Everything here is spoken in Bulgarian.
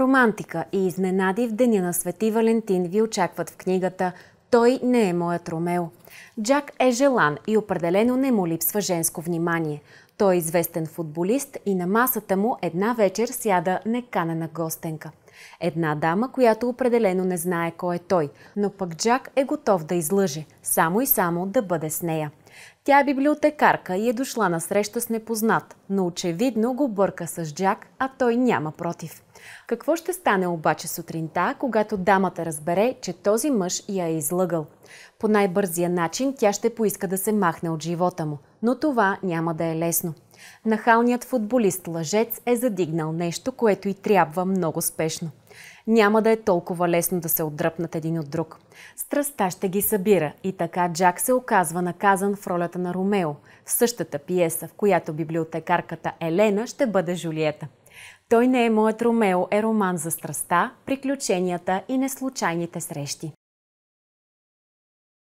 Романтика и изненади в деня на Свети Валентин ви очакват в книгата той не е моят Ромео. Джак е желан и определено не му липсва женско внимание. Той е известен футболист и на масата му една вечер сяда неканена гостенка. Една дама, която определено не знае кой е той, но пък Джак е готов да излъже, само и само да бъде с нея. Тя е библиотекарка и е дошла на среща с непознат, но очевидно го бърка с Джак, а той няма против. Какво ще стане обаче сутринта, когато дамата разбере, че този мъж я е излъгал? По най-бързия начин тя ще поиска да се махне от живота му, но това няма да е лесно. Нахалният футболист лъжец е задигнал нещо, което и трябва много спешно. Няма да е толкова лесно да се отдръпнат един от друг. Страстта ще ги събира и така Джак се оказва наказан в ролята на Ромео, в същата пиеса, в която библиотекарката Елена ще бъде Жулиета. Той не е моят Ромео е роман за страста, приключенията и неслучайните срещи.